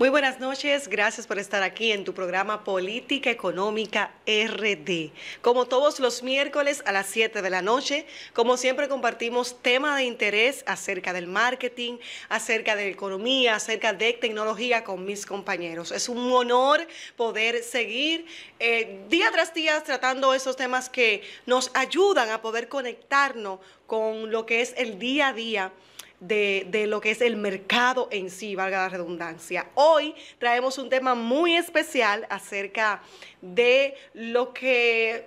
Muy buenas noches, gracias por estar aquí en tu programa Política Económica RD. Como todos los miércoles a las 7 de la noche, como siempre compartimos temas de interés acerca del marketing, acerca de economía, acerca de tecnología con mis compañeros. Es un honor poder seguir eh, día tras día tratando esos temas que nos ayudan a poder conectarnos con lo que es el día a día de, lo que es el mercado en sí, valga la redundancia. Hoy traemos un tema muy especial acerca de lo que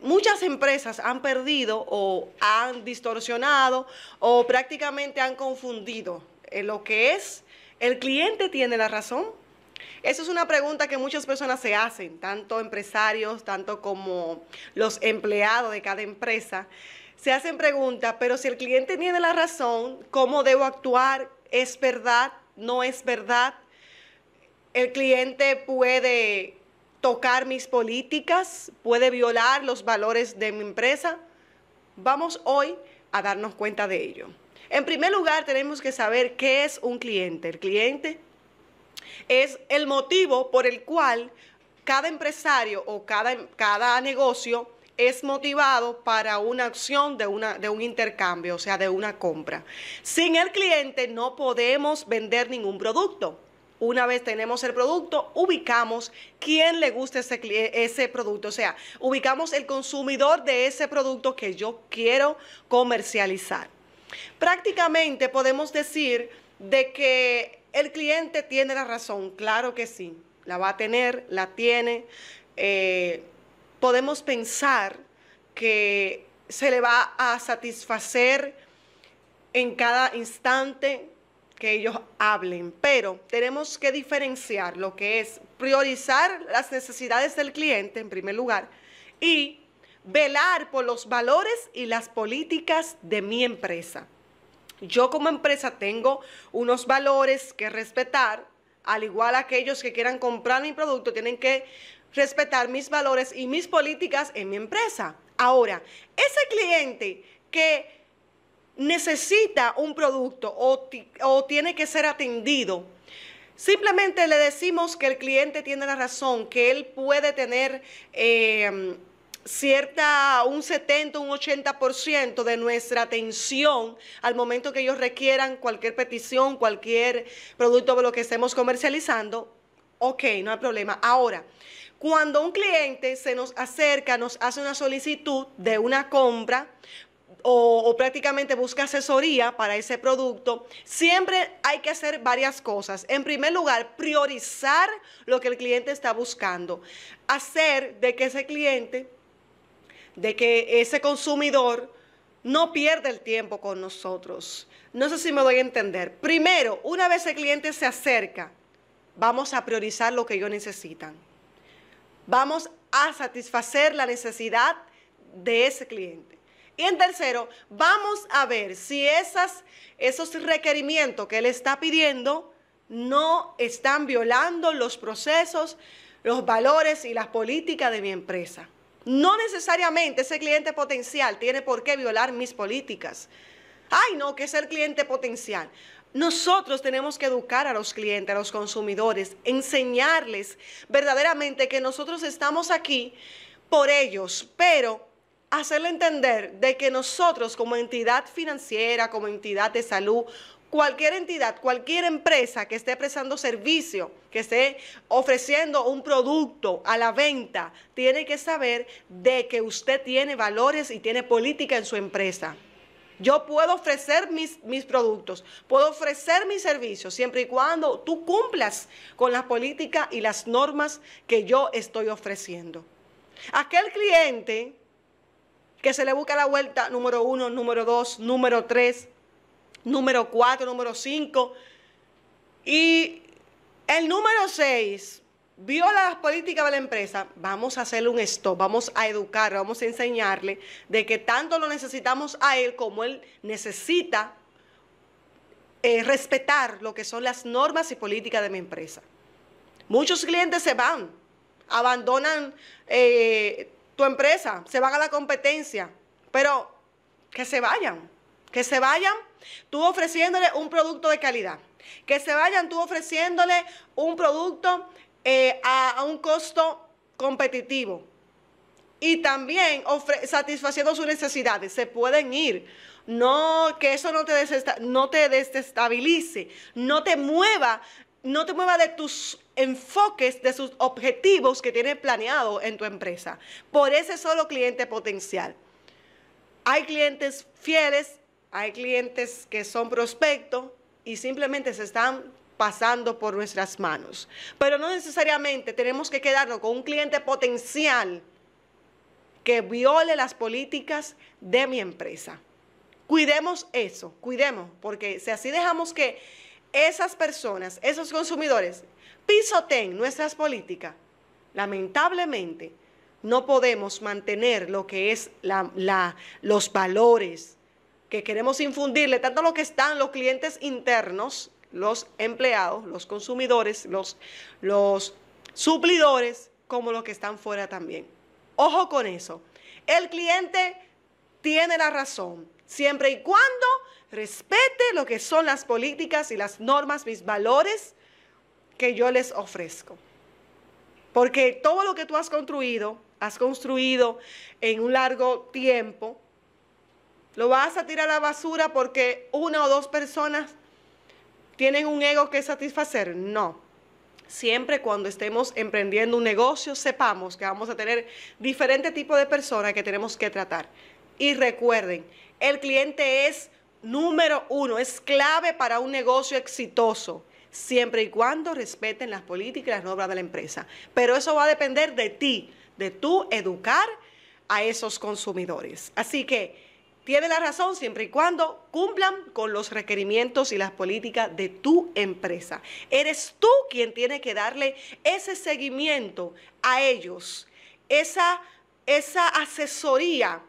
muchas empresas han perdido o han distorsionado o prácticamente han confundido en eh, lo que es el cliente tiene la razón. Esa es una pregunta que muchas personas se hacen, tanto empresarios, tanto como los empleados de cada empresa se hacen preguntas, pero si el cliente tiene la razón, ¿cómo debo actuar? ¿Es verdad? ¿No es verdad? El cliente puede tocar mis políticas, puede violar los valores de mi empresa. Vamos hoy a darnos cuenta de ello. En primer lugar, tenemos que saber qué es un cliente. El cliente es el motivo por el cual cada empresario o cada, cada negocio es motivado para una acción de, una, de un intercambio, o sea, de una compra. Sin el cliente no podemos vender ningún producto. Una vez tenemos el producto, ubicamos quién le gusta ese, ese, producto. O sea, ubicamos el consumidor de ese producto que yo quiero comercializar. Prácticamente podemos decir de que el cliente tiene la razón. Claro que sí. La va a tener, la tiene. Eh, podemos pensar que se le va a satisfacer en cada instante que ellos hablen, pero tenemos que diferenciar lo que es priorizar las necesidades del cliente en primer lugar y velar por los valores y las políticas de mi empresa. Yo como empresa tengo unos valores que respetar, al igual aquellos que quieran comprar mi producto tienen que respetar mis valores y mis políticas en mi empresa. Ahora, ese cliente que necesita un producto o, tiene que ser atendido, simplemente le decimos que el cliente tiene la razón, que él puede tener... Em, cierta, un 70, un 80% de nuestra atención al momento que ellos requieran cualquier petición, cualquier producto de lo que estemos comercializando, ok, no hay problema. Ahora, cuando un cliente se nos acerca, nos hace una solicitud de una compra, o, prácticamente busca asesoría para ese producto, siempre hay que hacer varias cosas. En primer lugar, priorizar lo que el cliente está buscando. Hacer de que ese cliente, de que ese consumidor no pierda el tiempo con nosotros. No sé si me voy a entender. Primero, una vez el cliente se acerca, vamos a priorizar lo que ellos necesitan vamos a satisfacer la necesidad de ese cliente. Y en tercero, vamos a ver si esos requerimientos que él está pidiendo no están violando los procesos, los valores y las políticas de mi empresa. No necesariamente ese cliente potencial tiene por qué violar mis políticas. Ay, no, que es cliente potencial. Nosotros tenemos que educar a los clientes, a los consumidores, enseñarles verdaderamente que nosotros estamos aquí por ellos, pero hacerle entender de que nosotros como entidad financiera, como entidad de salud, cualquier entidad, cualquier empresa que esté prestando servicio, que esté ofreciendo un producto a la venta, tiene que saber de que usted tiene valores y tiene política en su empresa. Yo puedo ofrecer mis, mis productos, puedo ofrecer mis servicios, siempre y cuando tú cumplas con las políticas y las normas que yo estoy ofreciendo. Aquel cliente que se le busca la vuelta número uno, número dos, número tres, número cuatro, número cinco y el número seis viola las políticas de la empresa, vamos a hacerle un stop, vamos a educar, vamos a enseñarle de que tanto lo necesitamos a él como él necesita eh, respetar lo que son las normas y políticas de mi empresa. Muchos clientes se van, abandonan eh, tu empresa, se van a la competencia, pero que se vayan, que se vayan tú ofreciéndole un producto de calidad, que se vayan tú ofreciéndole un producto eh, a, un costo competitivo. Y también satisfaciendo sus necesidades, se pueden ir. No, que eso no te, no desestabilice, no te mueva, no te mueva de tus enfoques, de sus objetivos que tienes planeado en tu empresa, por ese solo cliente potencial. Hay clientes fieles, hay clientes que son prospectos y simplemente se están pasando por nuestras manos. Pero no necesariamente tenemos que quedarnos con un cliente potencial que viole las políticas de mi empresa. Cuidemos eso, cuidemos, porque si así dejamos que esas personas, esos consumidores, pisoten nuestras políticas, lamentablemente no podemos mantener lo que es la, los valores que queremos infundirle, tanto lo que están los clientes internos los empleados, los consumidores, los, los suplidores, como los que están fuera también. Ojo con eso. El cliente tiene la razón, siempre y cuando respete lo que son las políticas y las normas, mis valores que yo les ofrezco. Porque todo lo que tú has construido, has construido en un largo tiempo, lo vas a tirar a la basura porque una o dos personas ¿Tienen un ego que satisfacer? No. Siempre cuando estemos emprendiendo un negocio, sepamos que vamos a tener diferente tipo de personas que tenemos que tratar. Y recuerden, el cliente es número uno, es clave para un negocio exitoso siempre y cuando respeten las políticas y las normas de la empresa. Pero eso va a depender de ti, de tú educar a esos consumidores. Así que tiene la razón siempre y cuando cumplan con los requerimientos y las políticas de tu empresa. Eres tú quien tiene que darle ese seguimiento a ellos, esa, esa asesoría.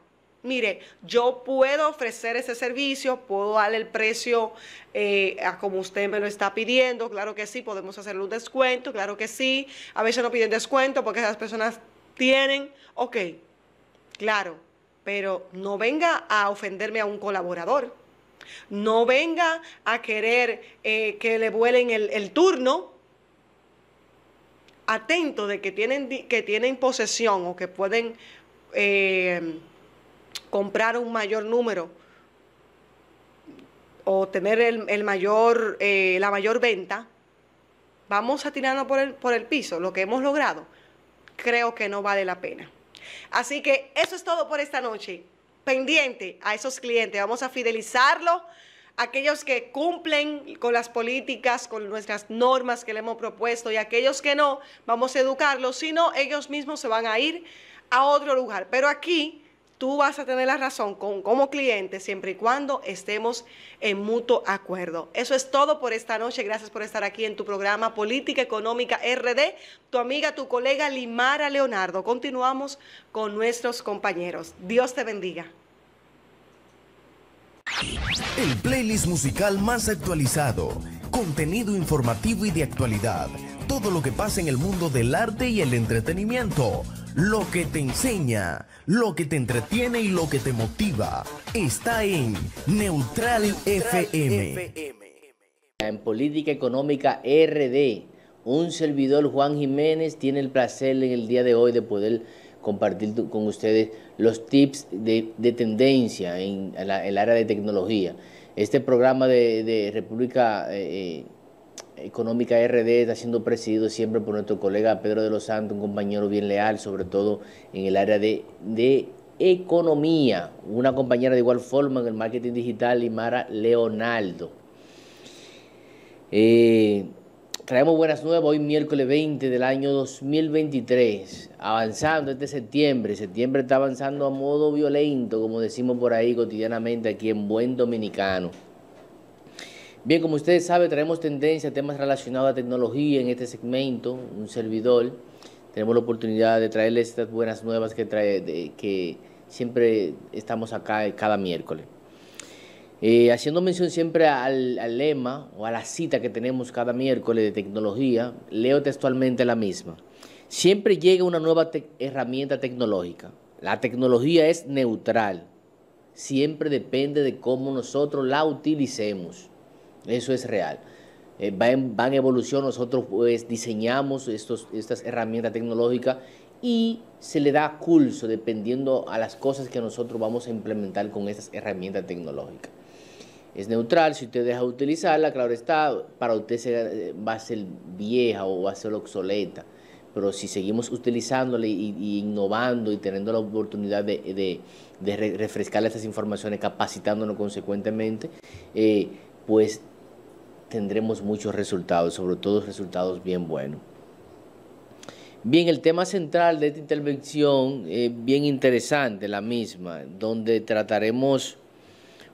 Mire, yo puedo ofrecer ese servicio, puedo darle el precio eh, a como usted me lo está pidiendo, claro que sí, podemos hacerle un descuento, claro que sí. A veces no piden descuento porque esas personas tienen, ok, claro pero no venga a ofenderme a un colaborador. No venga a querer eh, que le vuelen el, turno. Atento de que tienen, que posesión o que pueden eh, comprar un mayor número o tener el, mayor, eh, la mayor venta, vamos a tirarnos por el, por el piso. Lo que hemos logrado creo que no vale la pena. Así que eso es todo por esta noche. Pendiente a esos clientes, vamos a fidelizarlo aquellos que cumplen con las políticas, con nuestras normas que le hemos propuesto y aquellos que no, vamos a educarlos, sino no, ellos mismos se van a ir a otro lugar. Pero aquí tú vas a tener la razón como cliente siempre y cuando estemos en mutuo acuerdo. Eso es todo por esta noche. Gracias por estar aquí en tu programa Política Económica RD. Tu amiga, tu colega Limara Leonardo. Continuamos con nuestros compañeros. Dios te bendiga. El playlist musical más actualizado, contenido informativo y de actualidad, todo lo que pasa en el mundo del arte y el entretenimiento lo que te enseña, lo que te entretiene y lo que te motiva está en Neutral, FM. En Política Económica RD, un servidor Juan Jiménez tiene el placer en el día de hoy de poder compartir con ustedes los tips de, tendencia en, el área de tecnología. Este programa de, República eh, eh, Económica RD está siendo presidido siempre por nuestro colega Pedro de los Santos, un compañero bien leal, sobre todo en el área de, economía. Una compañera de igual forma en el marketing digital, Imara Leonardo. Eh, traemos buenas nuevas hoy miércoles 20 del año 2023, avanzando este septiembre. Septiembre está avanzando a modo violento, como decimos por ahí cotidianamente aquí en Buen Dominicano. Bien, como ustedes saben, traemos tendencia temas relacionados a tecnología en este segmento, un servidor. Tenemos la oportunidad de traerles estas buenas nuevas que, trae, que siempre estamos acá cada miércoles. Eh, haciendo mención siempre al, lema o a la cita que tenemos cada miércoles de tecnología, leo textualmente la misma. Siempre llega una nueva herramienta tecnológica. La tecnología es neutral. Siempre depende de cómo nosotros la utilicemos. Eso es real. Eh, van va, en, evolución, nosotros pues diseñamos estos, estas herramientas tecnológicas y se le da curso dependiendo a las cosas que nosotros vamos a implementar con estas herramientas tecnológicas. Es neutral, si usted deja de utilizarla, claro está, para usted eh, va a ser vieja o va a ser obsoleta pero si seguimos utilizándola y, innovando y teniendo la oportunidad de, de, refrescar estas informaciones, capacitándonos consecuentemente, eh, pues tendremos muchos resultados, sobre todo resultados bien buenos. Bien, el tema central de esta intervención, eh, bien interesante la misma, donde trataremos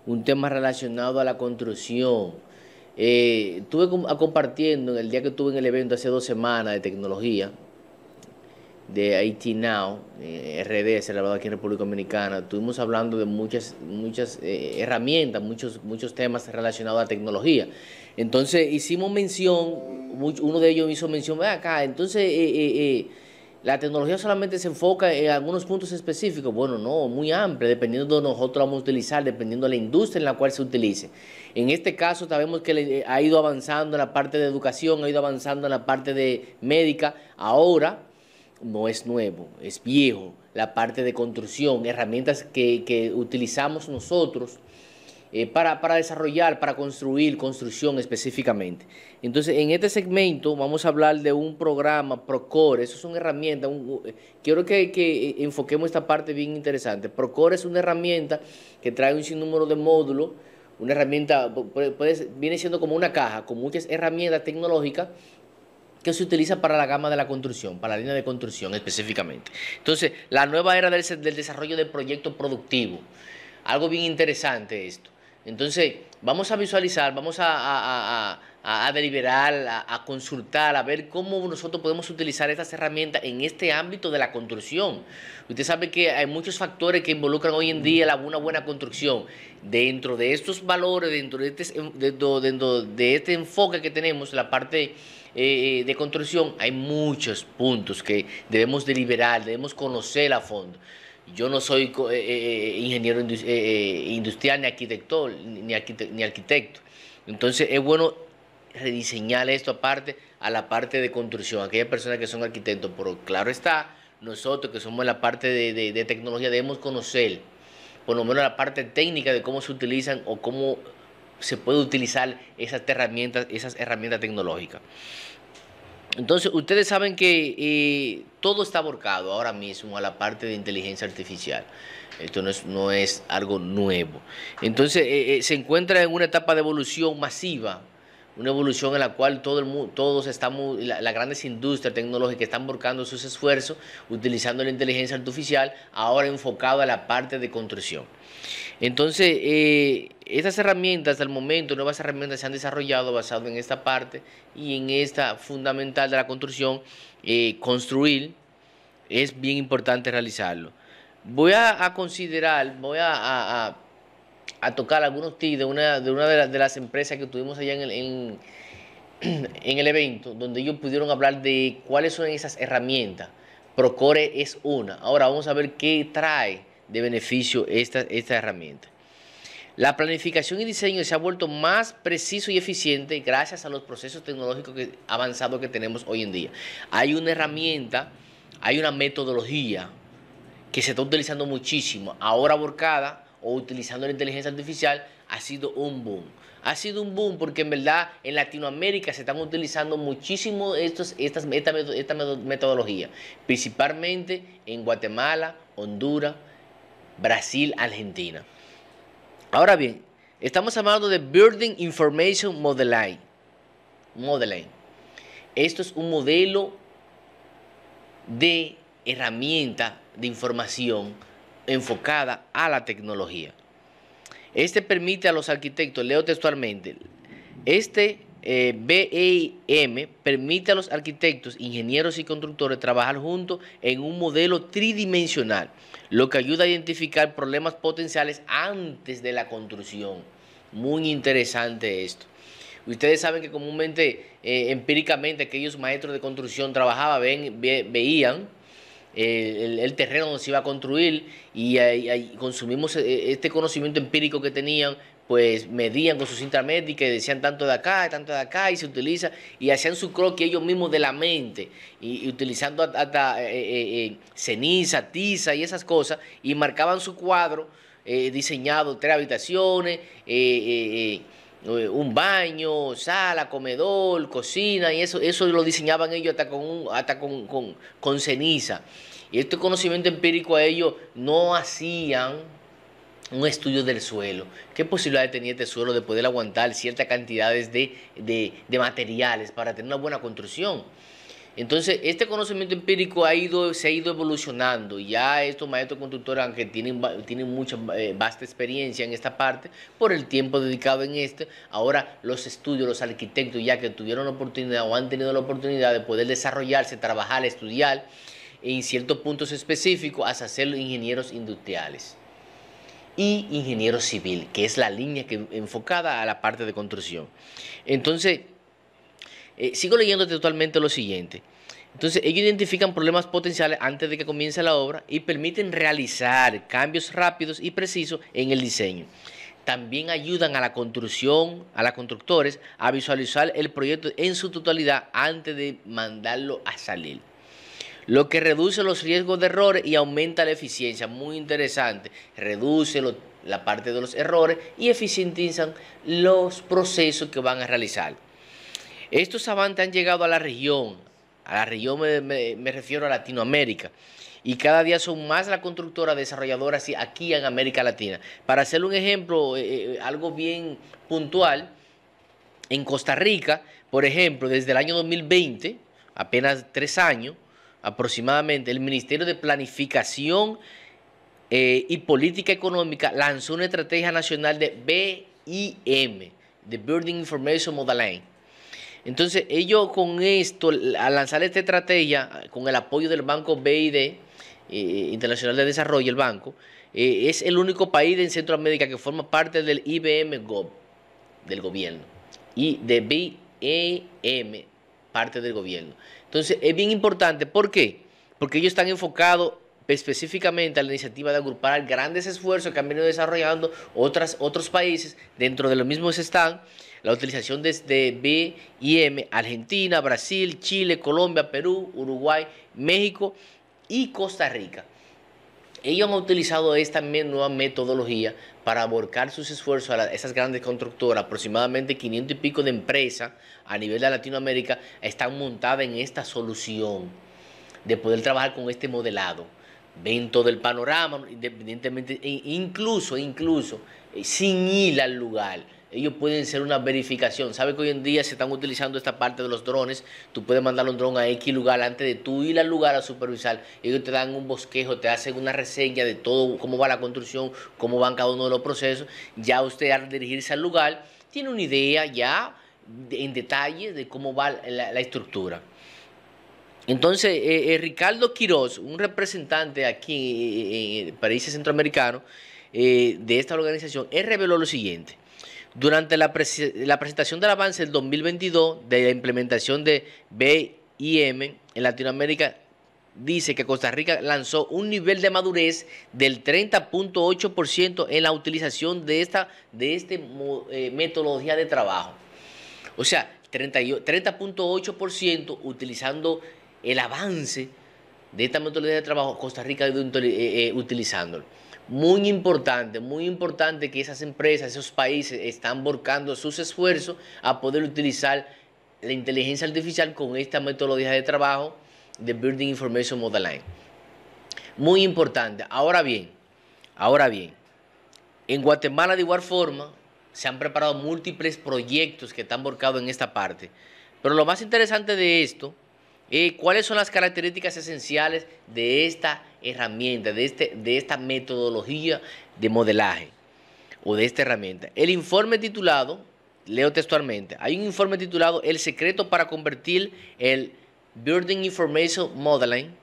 un tema relacionado a la construcción. Eh, estuve ah, compartiendo el día que estuve en el evento hace dos semanas de tecnología, de IT Now, eh, RD, celebrado aquí en República Dominicana, estuvimos hablando de muchas, muchas herramientas, muchos, muchos temas relacionados a la tecnología. Entonces hicimos mención, uno de ellos hizo mención, ve acá, entonces eh, eh, eh, la tecnología solamente se enfoca en algunos puntos específicos. Bueno, no, muy amplio, dependiendo de nosotros vamos a utilizar, dependiendo de la industria en la cual se utilice. En este caso sabemos que ha ido avanzando en la parte de educación, ha ido avanzando en la parte de médica. Ahora no es nuevo, es viejo, la parte de construcción, herramientas que, que utilizamos nosotros eh, para, desarrollar, para construir, construcción específicamente. Entonces, en este segmento vamos a hablar de un programa, Procore, eso es una herramienta, eh, quiero que, eh, enfoquemos esta parte bien interesante. Procore es una herramienta que trae un sinnúmero de módulos, una herramienta, viene siendo como una caja con muchas herramientas tecnológicas que se utiliza para la gama de la construcción, para la línea de construcción específicamente. Entonces, la nueva era del, desarrollo de proyecto productivo, Algo bien interesante esto. Entonces, vamos a visualizar, vamos a, deliberar, a, consultar, a ver cómo nosotros podemos utilizar estas herramientas en este ámbito de la construcción. Usted sabe que hay muchos factores que involucran hoy en día la, una buena construcción. Dentro de estos valores, dentro de este, de este enfoque que tenemos, la parte eh, eh, de construcción, hay muchos puntos que debemos deliberar, debemos conocer a fondo yo no soy eh, eh, eh, ingeniero industrial ni arquitecto, ni, arquitecto. Entonces es bueno rediseñar esto aparte a la parte de construcción, aquellas personas que son arquitectos, pero claro está, nosotros que somos la parte de, tecnología debemos conocer por lo menos la parte técnica de cómo se utilizan o cómo se puede utilizar esas herramientas, esas herramientas tecnológicas. Entonces, ustedes saben que eh, todo está borcado ahora mismo a la parte de inteligencia artificial. Esto no es, no es algo nuevo. Entonces, eh, eh, se encuentra en una etapa de evolución masiva, una evolución en la cual todo el mundo, todos estamos, las grandes industrias tecnológicas están volcando sus esfuerzos utilizando la inteligencia artificial, ahora enfocado a la parte de construcción. Entonces, eh, estas herramientas, el momento, nuevas herramientas se han desarrollado basado en esta parte y en esta fundamental de la construcción, eh, construir, es bien importante realizarlo. Voy a, considerar, voy a, tocar algunos tips de una de, las empresas que tuvimos allá en el, evento, donde ellos pudieron hablar de cuáles son esas herramientas. Procore es una. Ahora vamos a ver qué trae de beneficio esta herramienta. La planificación y diseño se ha vuelto más preciso y eficiente gracias a los procesos tecnológicos avanzados que tenemos hoy en día. Hay una herramienta, hay una metodología que se está utilizando muchísimo, ahora Borcada, o utilizando la inteligencia artificial, ha sido un boom. Ha sido un boom porque en verdad en Latinoamérica se están utilizando muchísimo estas, esta, esta metodología, principalmente en Guatemala, Honduras, Brasil, Argentina. Ahora bien, estamos hablando de Building Information Modeling. Modeling. Esto es un modelo de herramienta de información enfocada a la tecnología. Este permite a los arquitectos, leo textualmente, este eh, e permite a los arquitectos, ingenieros y constructores trabajar juntos en un modelo tridimensional, lo que ayuda a identificar problemas potenciales antes de la construcción. Muy interesante esto. Ustedes saben que comúnmente, eh, empíricamente, aquellos maestros de construcción trabajaban, veían eh, el, terreno donde se iba a construir y, y consumimos eh, este conocimiento empírico que tenían pues medían con sus cinta y decían tanto de acá, tanto de acá, y se utiliza, y hacían su croquis ellos mismos de la mente, y, utilizando hasta eh, eh, eh, ceniza, tiza y esas cosas, y marcaban su cuadro diseñado, tres habitaciones, un baño, sala, comedor, cocina, y eso, eso lo diseñaban ellos hasta con, hasta con, con, con ceniza. Y este conocimiento empírico a ellos no hacían un estudio del suelo. ¿Qué posibilidades tenía este suelo de poder aguantar ciertas cantidades de, materiales para tener una buena construcción? Entonces, este conocimiento empírico ha ido, se ha ido evolucionando. Ya estos maestros constructores, aunque tienen, tienen mucha eh, vasta experiencia en esta parte, por el tiempo dedicado en este, ahora los estudios, los arquitectos, ya que tuvieron la oportunidad o han tenido la oportunidad de poder desarrollarse, trabajar, estudiar en ciertos puntos específicos, hasta ser ingenieros industriales y ingeniero civil, que es la línea enfocada a la parte de construcción. Entonces, eh, sigo leyéndote totalmente lo siguiente. Entonces, ellos identifican problemas potenciales antes de que comience la obra y permiten realizar cambios rápidos y precisos en el diseño. También ayudan a la construcción, a los constructores, a visualizar el proyecto en su totalidad antes de mandarlo a salir lo que reduce los riesgos de errores y aumenta la eficiencia. Muy interesante. Reduce la parte de los errores y eficientizan los procesos que van a realizar. Estos avances han llegado a la región, a la región me, refiero a Latinoamérica, y cada día son más las constructoras desarrolladoras aquí en América Latina. Para hacer un ejemplo, eh, eh, algo bien puntual, en Costa Rica, por ejemplo, desde el año 2020, apenas tres años, aproximadamente, el Ministerio de Planificación eh, y Política Económica lanzó una estrategia nacional de BIM, de Building Information Modeling. Entonces, ellos con esto, al lanzar esta estrategia, con el apoyo del Banco BID, eh, Internacional de Desarrollo, el banco, eh, es el único país en Centroamérica que forma parte del IBM GOP, del gobierno, y de BIM, parte del gobierno. Entonces, es bien importante. ¿Por qué? Porque ellos están enfocados específicamente a la iniciativa de agrupar grandes esfuerzos que han venido desarrollando otras, otros países. Dentro de los mismos están la utilización de, de B y M, Argentina, Brasil, Chile, Colombia, Perú, Uruguay, México y Costa Rica. Ellos han utilizado esta nueva metodología para aborcar sus esfuerzos a esas grandes constructoras, aproximadamente 500 y pico de empresas a nivel de Latinoamérica están montadas en esta solución de poder trabajar con este modelado. Ven todo el panorama, independientemente, e-, incluso, incluso, eh, sin ir al lugar ellos pueden ser una verificación. Sabe que hoy en día se están utilizando esta parte de los drones. Tú puedes mandar un dron a X lugar antes de tú ir al lugar a supervisar. Ellos te dan un bosquejo, te hacen una reseña de todo, cómo va la construcción, cómo van cada uno de los procesos. Ya usted al dirigirse al lugar tiene una idea ya en detalle de cómo va la, estructura. Entonces, eh, eh, Ricardo Quiroz, un representante aquí eh, en países centroamericanos de esta organización, él reveló lo siguiente. Durante la, presentación del avance del 2022 de la implementación de BIM en Latinoamérica, dice que Costa Rica lanzó un nivel de madurez del 30.8% en la utilización de esta de este, eh, metodología de trabajo. O sea, 30.8% utilizando el avance de esta metodología de trabajo, Costa Rica ha ido eh, eh, utilizándolo. Muy importante, muy importante que esas empresas, esos países están volcando sus esfuerzos a poder utilizar la inteligencia artificial con esta metodología de trabajo de Building Information Modeling. Muy importante. Ahora bien, ahora bien, en Guatemala de igual forma se han preparado múltiples proyectos que están borcados en esta parte. Pero lo más interesante de esto es cuáles son las características esenciales de esta herramienta, de, este, de esta metodología de modelaje o de esta herramienta. El informe titulado, leo textualmente, hay un informe titulado El secreto para convertir el Building Information Modeling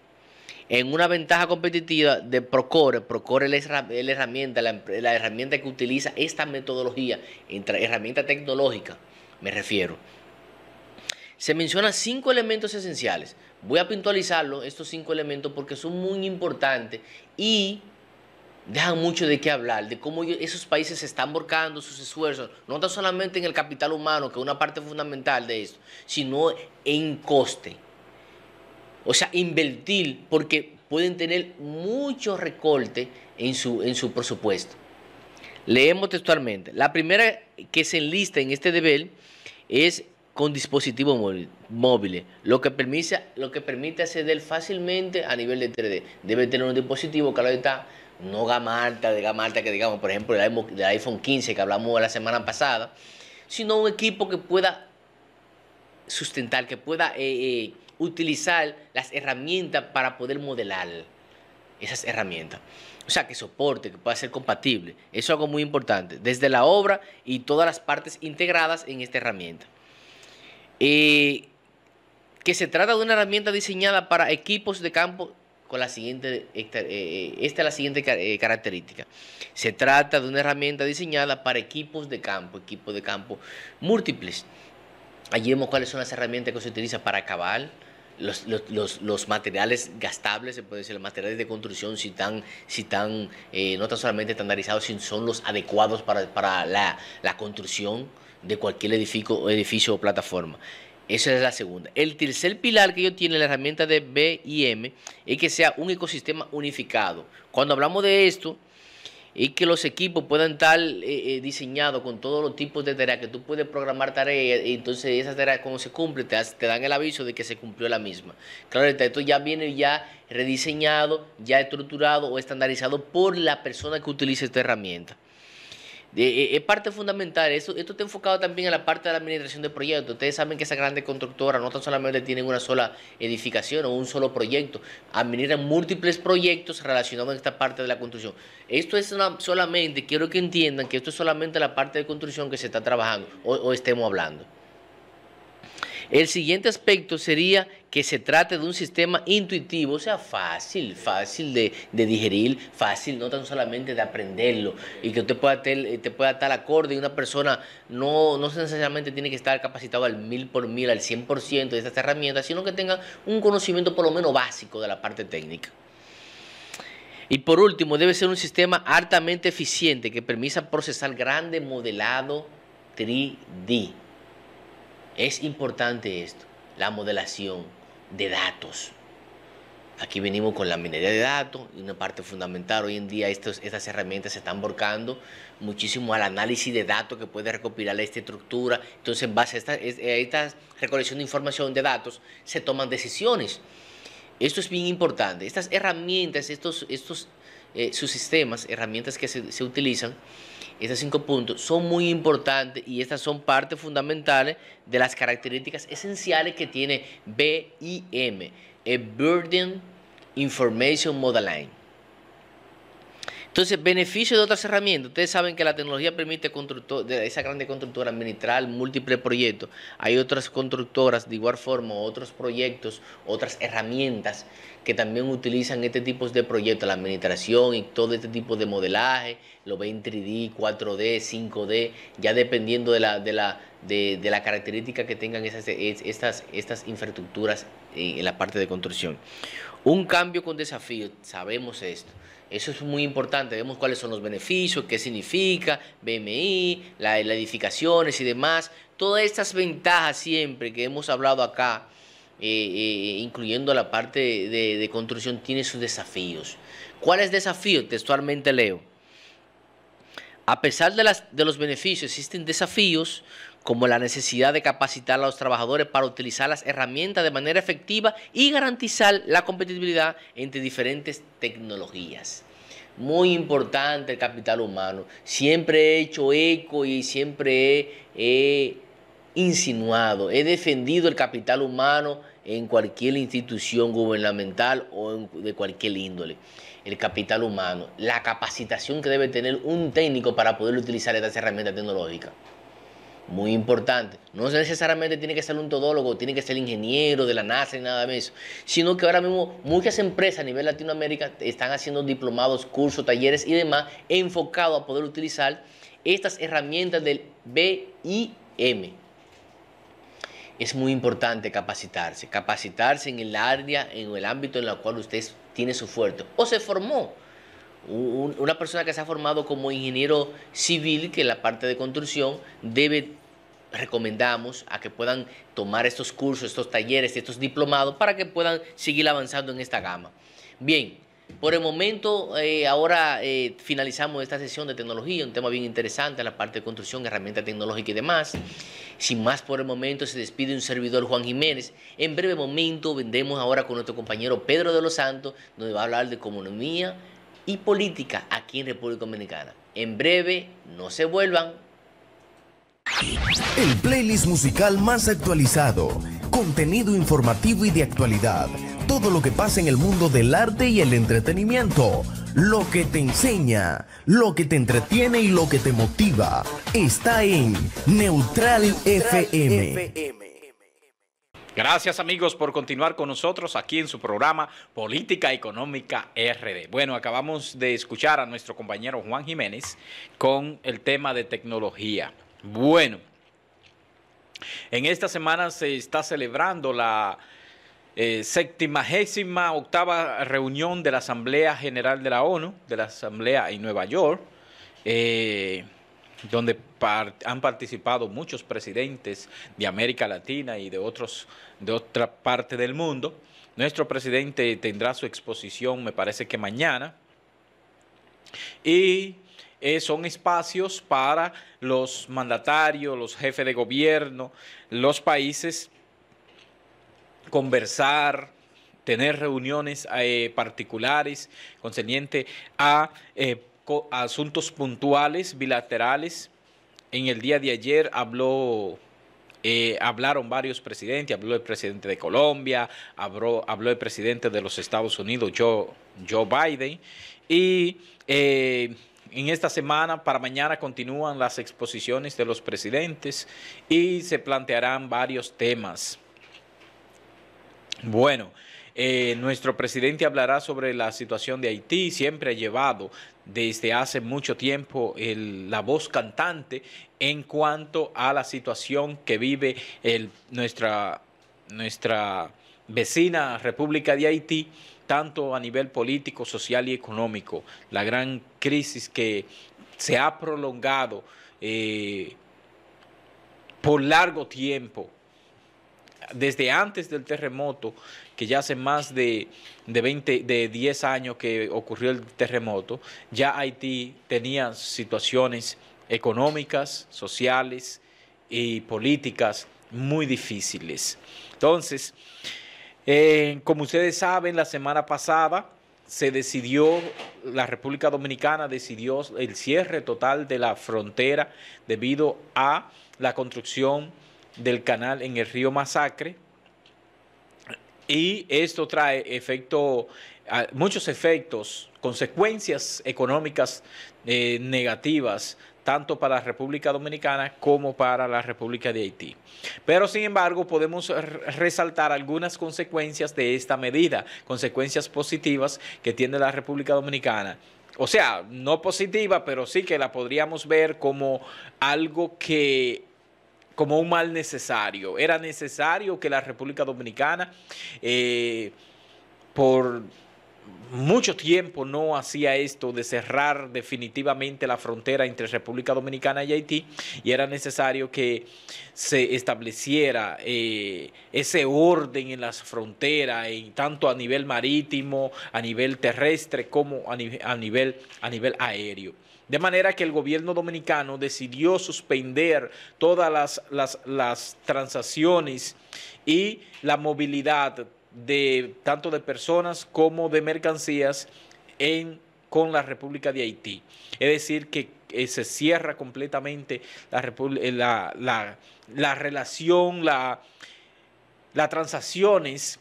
en una ventaja competitiva de Procore. Procore es la, herramienta, la, herramienta que utiliza esta metodología, herramienta tecnológica, me refiero. Se mencionan cinco elementos esenciales. Voy a puntualizarlo, estos cinco elementos, porque son muy importantes y dejan mucho de qué hablar, de cómo esos países están borcando sus esfuerzos, no tan solamente en el capital humano, que es una parte fundamental de esto, sino en coste. O sea, invertir, porque pueden tener mucho recorte en su, en su presupuesto. Leemos textualmente. La primera que se enlista en este deber es con dispositivo móviles, lo que, permite, acceder fácilmente a nivel de 3D. Debe tener un dispositivo, que está, no gama alta, de gama alta que digamos, por ejemplo, el iPhone, 15 que hablamos la semana pasada, sino un equipo que pueda sustentar, que pueda eh, eh, utilizar las herramientas para poder modelar esas herramientas. O sea, que soporte, que pueda ser compatible. Eso es algo muy importante, desde la obra y todas las partes integradas en esta herramienta que se trata de una herramienta diseñada para equipos de campo con la siguiente, esta, eh, eh, es la siguiente eh, característica. Se trata de una herramienta diseñada para equipos de campo, equipos de campo múltiples. Allí vemos cuáles son las herramientas que se utilizan para acabar, los, materiales gastables, se puede decir, los materiales de construcción, si están, no tan solamente estandarizados, sino son los adecuados para, la, la construcción de cualquier edificio, edificio o plataforma. Esa es la segunda. El tercer pilar que yo tiene la herramienta de BIM es que sea un ecosistema unificado. Cuando hablamos de esto, es que los equipos puedan estar eh, eh, diseñados con todos los tipos de tareas, que tú puedes programar tareas y entonces esas tareas cuando se cumplen te, te, dan el aviso de que se cumplió la misma. Claro, esto ya viene ya rediseñado, ya estructurado o estandarizado por la persona que utiliza esta herramienta es eh, eh, parte fundamental. Eso, esto está enfocado también a la parte de la administración de proyectos. Ustedes saben que esas grandes constructoras no tan solamente tienen una sola edificación o un solo proyecto, administran múltiples proyectos relacionados con esta parte de la construcción. Esto es solamente, quiero que entiendan que esto es solamente la parte de construcción que se está trabajando o estemos hablando. El siguiente aspecto sería que se trate de un sistema intuitivo, o sea, fácil, fácil de, digerir, fácil no tan solamente de aprenderlo y que usted pueda, eh, te pueda estar acorde y una persona no, necesariamente tiene que estar capacitado al mil por mil, al 100% de estas herramientas, sino que tenga un conocimiento por lo menos básico de la parte técnica. Y por último, debe ser un sistema altamente eficiente que permita procesar grande modelado 3D. Es importante esto, la modelación de datos. Aquí venimos con la minería de datos y una parte fundamental. Hoy en día estas herramientas se están volcando muchísimo al análisis de datos que puede recopilar esta estructura. Entonces, en base a esta, recolección de información de datos, se toman decisiones. Esto es bien importante. Estas herramientas, estos, estos eh, sistemas, herramientas que se utilizan, estos cinco puntos son muy importantes y estas son partes fundamentales de las características esenciales que tiene BIM, el eh, Burden Information Modeling. Entonces, beneficio de otras herramientas. Ustedes saben que la tecnología permite constructor, esa grande constructora administrar múltiples proyectos. Hay otras constructoras de igual forma, otros proyectos, otras herramientas que también utilizan este tipo de proyectos, la administración y todo este tipo de modelaje, lo ven 3D, 4D, 5D, ya dependiendo de la, de de la característica que tengan esas, estas, estas infraestructuras en la parte de construcción. Un cambio con desafío, sabemos esto. Eso es muy importante. Vemos cuáles son los beneficios, qué significa, BMI, las edificaciones y demás. Todas estas ventajas siempre que hemos hablado acá, eh, eh, incluyendo la parte de, construcción, tiene sus desafíos. ¿Cuál el desafío? Textualmente leo. A pesar de, las, de los beneficios, existen desafíos como la necesidad de capacitar a los trabajadores para utilizar las herramientas de manera efectiva y garantizar la competitividad entre diferentes tecnologías. Muy importante el capital humano. Siempre he hecho eco y siempre he, insinuado, he defendido el capital humano en cualquier institución gubernamental o de cualquier índole. El capital humano, la capacitación que debe tener un técnico para poder utilizar estas herramientas tecnológicas. Muy importante. No necesariamente tiene que ser un todólogo, tiene que ser ingeniero de la NASA ni nada de eso. Sino que ahora mismo muchas empresas a nivel Latinoamérica están haciendo diplomados, cursos, talleres y demás enfocados a poder utilizar estas herramientas del BIM. Es muy importante capacitarse, capacitarse en el área, en el ámbito en el cual usted tiene su fuerte o se formó una persona que se ha formado como ingeniero civil, que en la parte de construcción debe recomendamos a que puedan tomar estos cursos, estos talleres, estos diplomados para que puedan seguir avanzando en esta gama. Bien, por el momento eh, ahora eh, finalizamos esta sesión de tecnología, un tema bien interesante, la parte de construcción, herramientas tecnológica y demás. Sin más por el momento se despide un servidor Juan Jiménez. En breve momento vendemos ahora con nuestro compañero Pedro de los Santos, donde va a hablar de economía, y política aquí en República Dominicana. En breve, no se vuelvan. El playlist musical más actualizado, contenido informativo y de actualidad, todo lo que pasa en el mundo del arte y el entretenimiento, lo que te enseña, lo que te entretiene y lo que te motiva, está en Neutral, FM. Gracias amigos por continuar con nosotros aquí en su programa Política Económica RD. Bueno, acabamos de escuchar a nuestro compañero Juan Jiménez con el tema de tecnología. Bueno, en esta semana se está celebrando la eh, octava reunión de la Asamblea General de la ONU, de la Asamblea en Nueva York. Eh, donde han participado muchos presidentes de América Latina y de, otros, de otra parte del mundo. Nuestro presidente tendrá su exposición, me parece que mañana. Y eh, son espacios para los mandatarios, los jefes de gobierno, los países, conversar, tener reuniones eh, particulares concerniente a... Eh, asuntos puntuales, bilaterales. En el día de ayer habló, eh, hablaron varios presidentes, habló el presidente de Colombia, habló, habló el presidente de los Estados Unidos, Joe, Joe Biden, y eh, en esta semana, para mañana, continúan las exposiciones de los presidentes y se plantearán varios temas. Bueno, eh, nuestro presidente hablará sobre la situación de Haití, siempre ha llevado desde hace mucho tiempo la voz cantante en cuanto a la situación que vive nuestra, nuestra vecina República de Haití tanto a nivel político, social y económico, la gran crisis que se ha prolongado eh, por largo tiempo, desde antes del terremoto, que ya hace más de, de de 10 años que ocurrió el terremoto, ya Haití tenía situaciones económicas, sociales y políticas muy difíciles. Entonces, eh, como ustedes saben, la semana pasada se decidió, la República Dominicana decidió el cierre total de la frontera debido a la construcción del canal en el río Masacre, y esto trae efecto, muchos efectos, consecuencias económicas eh, negativas, tanto para la República Dominicana como para la República de Haití. Pero sin embargo, podemos resaltar algunas consecuencias de esta medida, consecuencias positivas que tiene la República Dominicana o sea, no positiva, pero sí que la podríamos ver como algo que como un mal necesario. Era necesario que la República Dominicana, eh, por mucho tiempo no hacía esto de cerrar definitivamente la frontera entre República Dominicana y Haití y era necesario que se estableciera eh, ese orden en las fronteras, tanto a nivel marítimo, a nivel terrestre como a, nivel, a nivel aéreo. De manera que el gobierno dominicano decidió suspender todas las, transacciones y la movilidad de tanto de personas como de mercancías con la República de Haití. Es decir, que eh, se cierra completamente la, eh, relación, las transacciones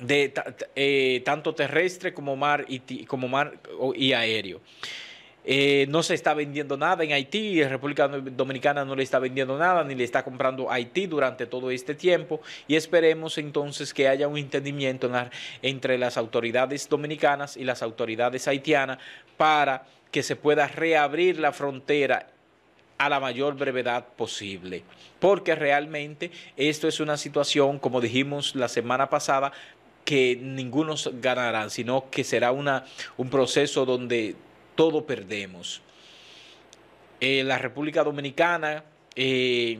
de eh, tanto terrestre como mar como mar y aéreo. Eh, no se está vendiendo nada en Haití, República Dominicana no le está vendiendo nada, ni le está comprando Haití durante todo este tiempo y esperemos entonces que haya un entendimiento entre las autoridades dominicanas y las autoridades haitianas para que se pueda reabrir la frontera a la mayor brevedad posible. Porque realmente esto es una situación, como dijimos la semana pasada, que ninguno ganará, sino que será una, un proceso donde todo perdemos. Eh, la República Dominicana eh,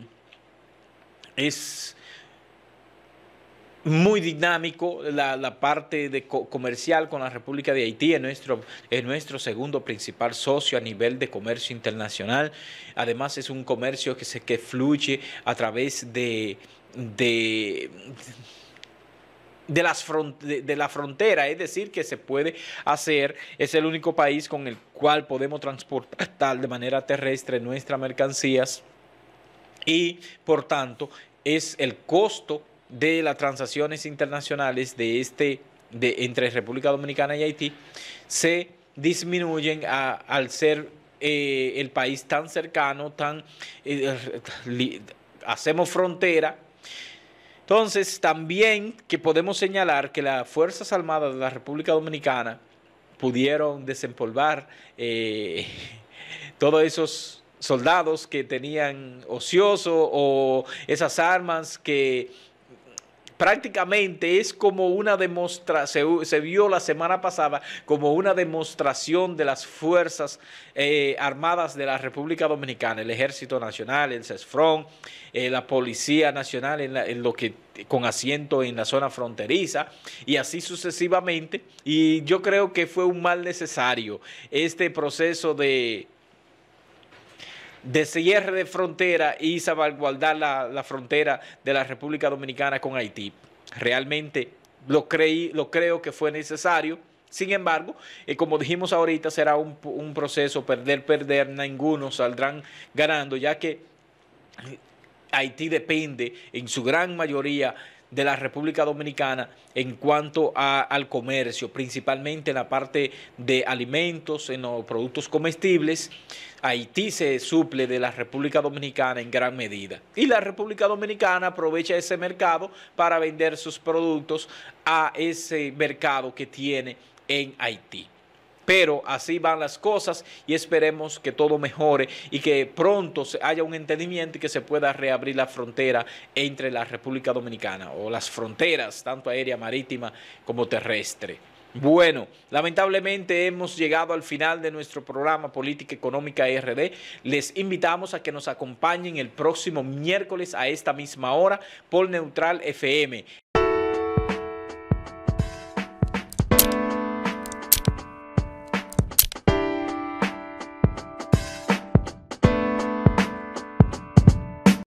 es muy dinámico la, parte de comercial con la República de Haití, es nuestro, nuestro segundo principal socio a nivel de comercio internacional. Además es un comercio que, se, que fluye a través de, de de, la frontera, es decir, que se puede hacer, es el único país con el cual podemos transportar de manera terrestre nuestras mercancías y, por tanto, es el costo de las transacciones internacionales de este, de, entre República Dominicana y Haití, se disminuyen al ser eh, el país tan cercano, tan eh, hacemos frontera entonces, también que podemos señalar que las Fuerzas Armadas de la República Dominicana pudieron desempolvar eh, todos esos soldados que tenían ocioso o esas armas que prácticamente es como una demostración, se, vio la semana pasada como una demostración de las Fuerzas eh, Armadas de la República Dominicana, el Ejército Nacional, el CESFRON, eh, la Policía Nacional en lo que con asiento en la zona fronteriza y así sucesivamente. Y yo creo que fue un mal necesario este proceso de de cierre de frontera y salvaguardar la, la frontera de la República Dominicana con Haití. Realmente lo, creí, lo creo que fue necesario. Sin embargo, eh, como dijimos ahorita, será un, un proceso perder, perder, ninguno saldrán ganando, ya que Haití depende en su gran mayoría de la República Dominicana en cuanto al comercio, principalmente en la parte de alimentos, en los productos comestibles. Haití se suple de la República Dominicana en gran medida. Y la República Dominicana aprovecha ese mercado para vender sus productos a ese mercado que tiene en Haití. Pero así van las cosas y esperemos que todo mejore y que pronto se haya un entendimiento y que se pueda reabrir la frontera entre la República Dominicana o las fronteras, tanto aérea, marítima como terrestre. Bueno, lamentablemente hemos llegado al final de nuestro programa Política Económica RD. Les invitamos a que nos acompañen el próximo miércoles a esta misma hora por Neutral FM.